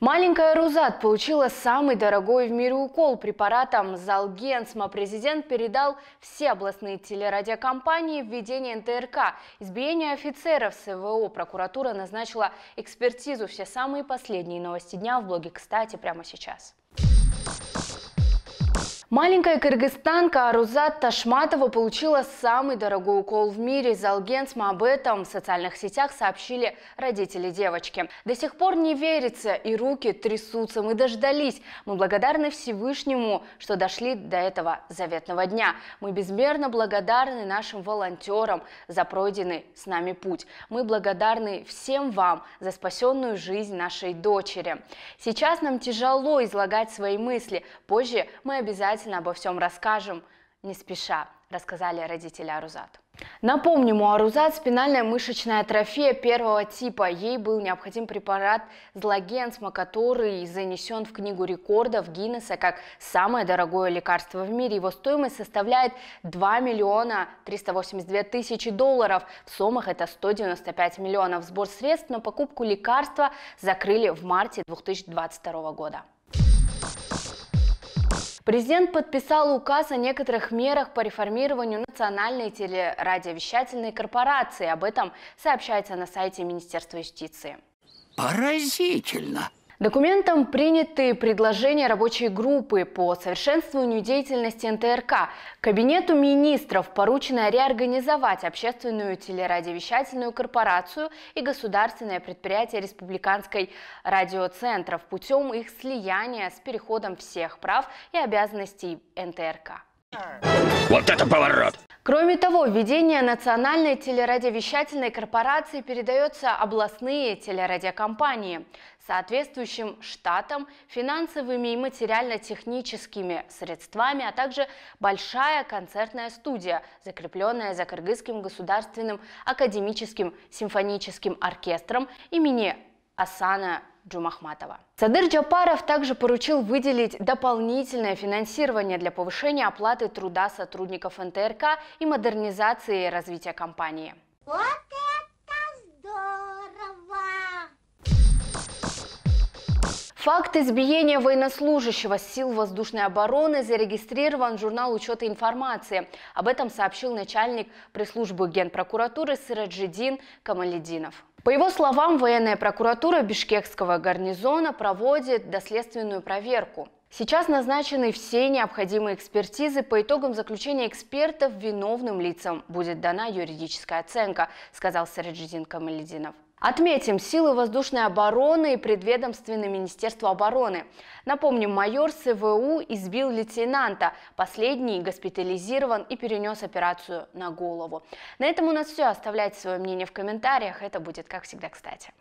Маленькая Рузат получила самый дорогой в мире укол препаратом Залгенсма. Президент передал все областные телерадиокомпании введение НТРК. Избиение офицеров СВО. Прокуратура назначила экспертизу. Все самые последние новости дня в блоге «Кстати» прямо сейчас. Маленькая кыргызстанка Арузат Ташматова получила самый дорогой укол в мире. Залгенсма об этом в социальных сетях сообщили родители девочки. До сих пор не верится, и руки трясутся. Мы дождались. Мы благодарны Всевышнему, что дошли до этого заветного дня. Мы безмерно благодарны нашим волонтерам за пройденный с нами путь. Мы благодарны всем вам за спасенную жизнь нашей дочери. Сейчас нам тяжело излагать свои мысли. Позже мы обязательно обязательно обо всем расскажем, не спеша, рассказали родители Арузат. Напомним, у Арузат спинальная мышечная атрофия первого типа. Ей был необходим препарат злогенсма, который занесен в Книгу рекордов Гиннесса как самое дорогое лекарство в мире. Его стоимость составляет 2 миллиона 382 тысячи долларов. В Сомах это 195 миллионов. Сбор средств на покупку лекарства закрыли в марте 2022 года. Президент подписал указ о некоторых мерах по реформированию национальной телерадиовещательной корпорации. Об этом сообщается на сайте Министерства юстиции. Поразительно! Документом приняты предложения рабочей группы по совершенствованию деятельности НТРК. Кабинету министров поручено реорганизовать общественную телерадиовещательную корпорацию и государственное предприятие Республиканской радиоцентров путем их слияния с переходом всех прав и обязанностей НТРК. Вот это поворот! Кроме того, введение национальной телерадиовещательной корпорации передается областные телерадиокомпании, соответствующим штатам, финансовыми и материально-техническими средствами, а также большая концертная студия, закрепленная за Кыргызским государственным академическим симфоническим оркестром имени Асана Джумахматова. Садыр Джапаров также поручил выделить дополнительное финансирование для повышения оплаты труда сотрудников НТРК и модернизации развития компании. What? Факт избиения военнослужащего сил воздушной обороны зарегистрирован в журнал учета информации. Об этом сообщил начальник пресс-службы Генпрокуратуры Сыраджидин Камалединов. По его словам, военная прокуратура Бишкекского гарнизона проводит доследственную проверку. Сейчас назначены все необходимые экспертизы. По итогам заключения экспертов виновным лицам будет дана юридическая оценка, сказал Сараджидин Камалединов. Отметим, силы воздушной обороны и предведомственное Министерство обороны. Напомним, майор СВУ избил лейтенанта. Последний госпитализирован и перенес операцию на голову. На этом у нас все. Оставляйте свое мнение в комментариях. Это будет, как всегда, кстати.